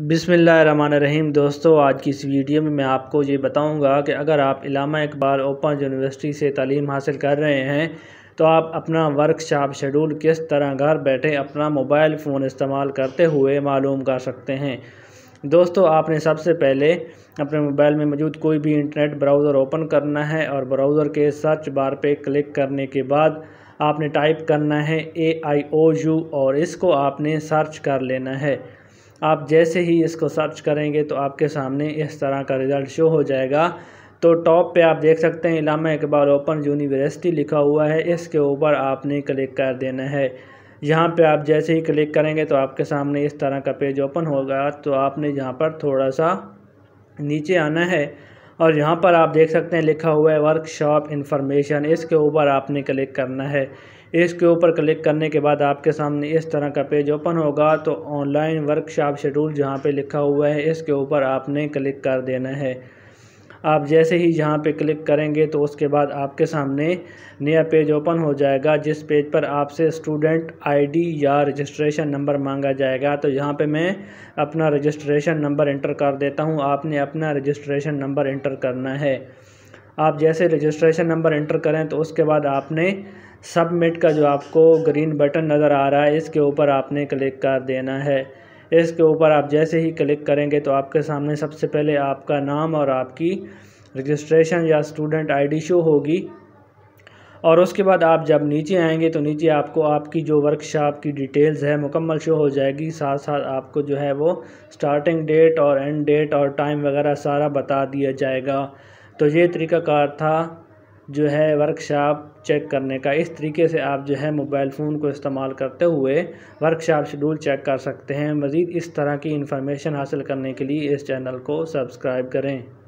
रहीम दोस्तों आज की इस वीडियो में मैं आपको ये बताऊंगा कि अगर आप इलामा इकबाल ओपन यूनिवर्सिटी से तालीम हासिल कर रहे हैं तो आप अपना वर्कशॉप शेड्यूल किस तरह घर बैठे अपना मोबाइल फ़ोन इस्तेमाल करते हुए मालूम कर सकते हैं दोस्तों आपने सबसे पहले अपने मोबाइल में मौजूद कोई भी इंटरनेट ब्राउज़र ओपन करना है और ब्राउज़र के सर्च बार पे क्लिक करने के बाद आपने टाइप करना है ए आई ओ यू और इसको आपने सर्च कर लेना है आप जैसे ही इसको सर्च करेंगे तो आपके सामने इस तरह का रिज़ल्ट शो हो जाएगा तो टॉप पे आप देख सकते हैं इलामा इकबाल ओपन यूनिवर्सिटी लिखा हुआ है इसके ऊपर आपने क्लिक कर देना है यहाँ पे आप जैसे ही क्लिक करेंगे तो आपके सामने इस तरह का पेज ओपन होगा तो आपने यहाँ पर थोड़ा सा नीचे आना है और यहाँ पर आप देख सकते हैं लिखा हुआ है वर्कशॉप इन्फॉर्मेशन इसके ऊपर आपने क्लिक करना है इसके ऊपर क्लिक करने के बाद आपके सामने इस तरह का पेज ओपन होगा तो ऑनलाइन वर्कशॉप शेड्यूल जहाँ पे लिखा हुआ है इसके ऊपर आपने क्लिक कर देना है आप जैसे ही यहाँ पे क्लिक करेंगे तो उसके बाद आपके सामने नया पेज ओपन हो जाएगा जिस पेज पर आपसे स्टूडेंट आईडी या रजिस्ट्रेशन नंबर मांगा जाएगा तो यहाँ पे मैं अपना रजिस्ट्रेशन नंबर इंटर कर देता हूँ आपने अपना रजिस्ट्रेशन नंबर इंटर करना है आप जैसे रजिस्ट्रेशन नंबर इंटर करें तो उसके बाद आपने सबमिट का जो आपको ग्रीन बटन नज़र आ रहा है इसके ऊपर आपने क्लिक कर देना है इसके ऊपर आप जैसे ही क्लिक करेंगे तो आपके सामने सबसे पहले आपका नाम और आपकी रजिस्ट्रेशन या स्टूडेंट आईडी शो होगी और उसके बाद आप जब नीचे आएंगे तो नीचे आपको आपकी जो वर्कशॉप की डिटेल्स है मुकम्मल शो हो जाएगी साथ साथ आपको जो है वो स्टार्टिंग डेट और एंड डेट और टाइम वगैरह सारा बता दिया जाएगा तो ये तरीकाकार था जो है वर्कशॉप चेक करने का इस तरीके से आप जो है मोबाइल फ़ोन को इस्तेमाल करते हुए वर्कशॉप शेड्यूल चेक कर सकते हैं मज़ीद इस तरह की इन्फॉर्मेशन हासिल करने के लिए इस चैनल को सब्सक्राइब करें